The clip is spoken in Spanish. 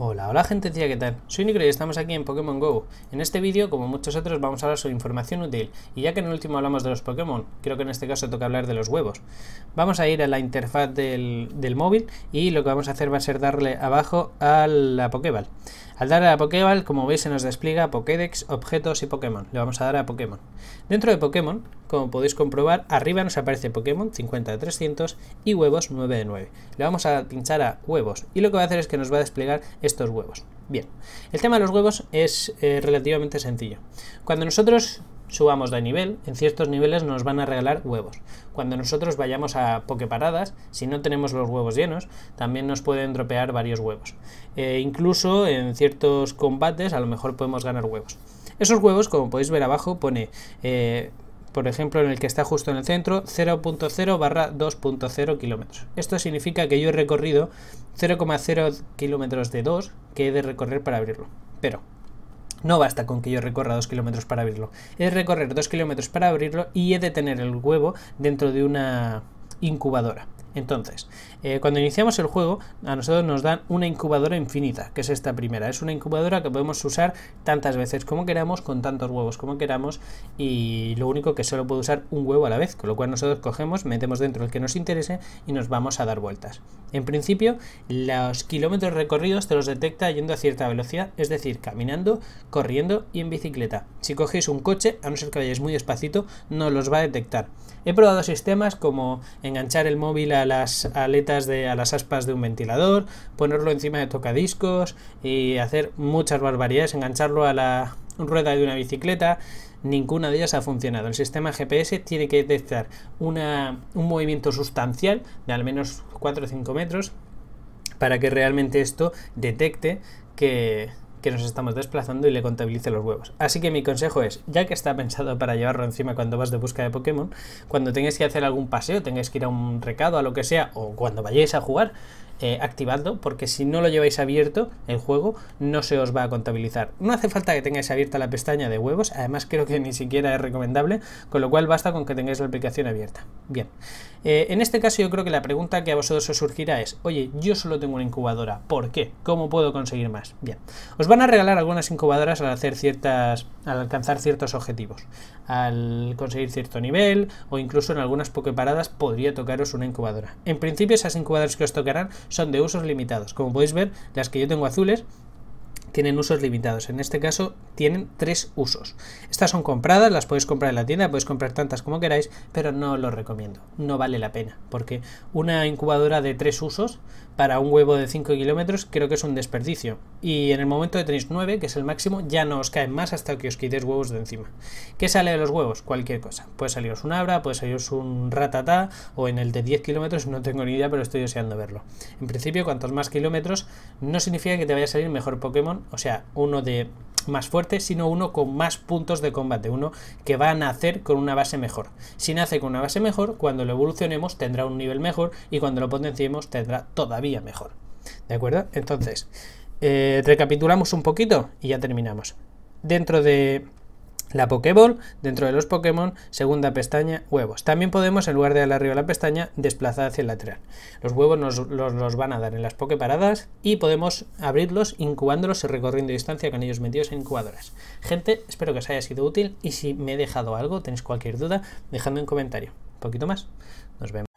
Hola, hola gente ¿qué tal? Soy Nicro y estamos aquí en Pokémon GO. En este vídeo, como muchos otros, vamos a hablar sobre información útil, y ya que en el último hablamos de los Pokémon, creo que en este caso toca hablar de los huevos. Vamos a ir a la interfaz del, móvil y lo que vamos a hacer va a ser darle abajo a la Pokéball. Al dar a la Pokéball, como veis, se nos despliega Pokédex, objetos y Pokémon. Le vamos a dar a Pokémon. Dentro de Pokémon, como podéis comprobar, arriba nos aparece Pokémon 50 de 300 y huevos 9 de 9. Le vamos a pinchar a huevos y lo que va a hacer es que nos va a desplegar estos huevos. Bien, el tema de los huevos es eh, relativamente sencillo. Cuando nosotros subamos de nivel, en ciertos niveles nos van a regalar huevos. Cuando nosotros vayamos a pokeparadas, si no tenemos los huevos llenos, también nos pueden dropear varios huevos. Eh, incluso en ciertos combates a lo mejor podemos ganar huevos. Esos huevos, como podéis ver abajo, pone... Eh, por ejemplo en el que está justo en el centro, 0.0 barra 2.0 kilómetros. Esto significa que yo he recorrido 0,0 kilómetros de 2 que he de recorrer para abrirlo. Pero no basta con que yo recorra 2 kilómetros para abrirlo. Es recorrer 2 kilómetros para abrirlo y he de tener el huevo dentro de una incubadora. Entonces, eh, cuando iniciamos el juego, a nosotros nos dan una incubadora infinita, que es esta primera. Es una incubadora que podemos usar tantas veces como queramos, con tantos huevos como queramos, y lo único que solo puede usar un huevo a la vez, con lo cual nosotros cogemos, metemos dentro el que nos interese y nos vamos a dar vueltas. En principio, los kilómetros recorridos te los detecta yendo a cierta velocidad, es decir, caminando, corriendo y en bicicleta. Si cogéis un coche, a no ser que vayáis muy despacito, no los va a detectar. He probado sistemas como enganchar el móvil a las aletas de, a las aspas de un ventilador, ponerlo encima de tocadiscos y hacer muchas barbaridades, engancharlo a la rueda de una bicicleta, ninguna de ellas ha funcionado. El sistema GPS tiene que detectar un movimiento sustancial de al menos 4 o 5 metros para que realmente esto detecte que, que nos estamos desplazando y le contabilice los huevos. Así que mi consejo es, ya que está pensado para llevarlo encima cuando vas de búsqueda de Pokémon, cuando tengáis que hacer algún paseo, tengáis que ir a un recado, a lo que sea, o cuando vayáis a jugar, eh, porque si no lo lleváis abierto el juego no se os va a contabilizar. No hace falta que tengáis abierta la pestaña de huevos, además creo que ni siquiera es recomendable, con lo cual basta con que tengáis la aplicación abierta. Bien, eh, en este caso yo creo que la pregunta que a vosotros os surgirá es, oye, yo solo tengo una incubadora, ¿por qué? ¿Cómo puedo conseguir más? Bien, os van a regalar algunas incubadoras al hacer ciertas, al alcanzar ciertos objetivos, al conseguir cierto nivel o incluso en algunas paradas podría tocaros una incubadora. En principio esas incubadoras que os tocarán son de usos limitados. Como podéis ver, las que yo tengo azules tienen usos limitados. En este caso tienen tres usos. Estas son compradas, las podéis comprar en la tienda, podéis comprar tantas como queráis, pero no lo recomiendo. No vale la pena, porque una incubadora de tres usos para un huevo de 5 kilómetros creo que es un desperdicio. Y en el momento de tenéis 9, que es el máximo, ya no os caen más hasta que os quitéis huevos de encima. ¿Qué sale de los huevos? Cualquier cosa. Puede saliros un abra, puede saliros un ratatá, o en el de 10 kilómetros, no tengo ni idea, pero estoy deseando verlo. En principio, cuantos más kilómetros, no significa que te vaya a salir mejor Pokémon o sea, uno de más fuerte, sino uno con más puntos de combate, uno que va a nacer con una base mejor. Si nace con una base mejor, cuando lo evolucionemos tendrá un nivel mejor y cuando lo potenciemos tendrá todavía mejor. ¿De acuerdo? Entonces, eh, recapitulamos un poquito y ya terminamos. Dentro de la Pokéball dentro de los Pokémon, segunda pestaña, huevos. También podemos, en lugar de darle arriba a la pestaña, desplazar hacia el lateral. Los huevos nos los, van a dar en las paradas y podemos abrirlos incubándolos y recorriendo distancia con ellos metidos en incubadoras. Gente, espero que os haya sido útil y si me he dejado algo, tenéis cualquier duda, dejadme un comentario. Un poquito más. Nos vemos.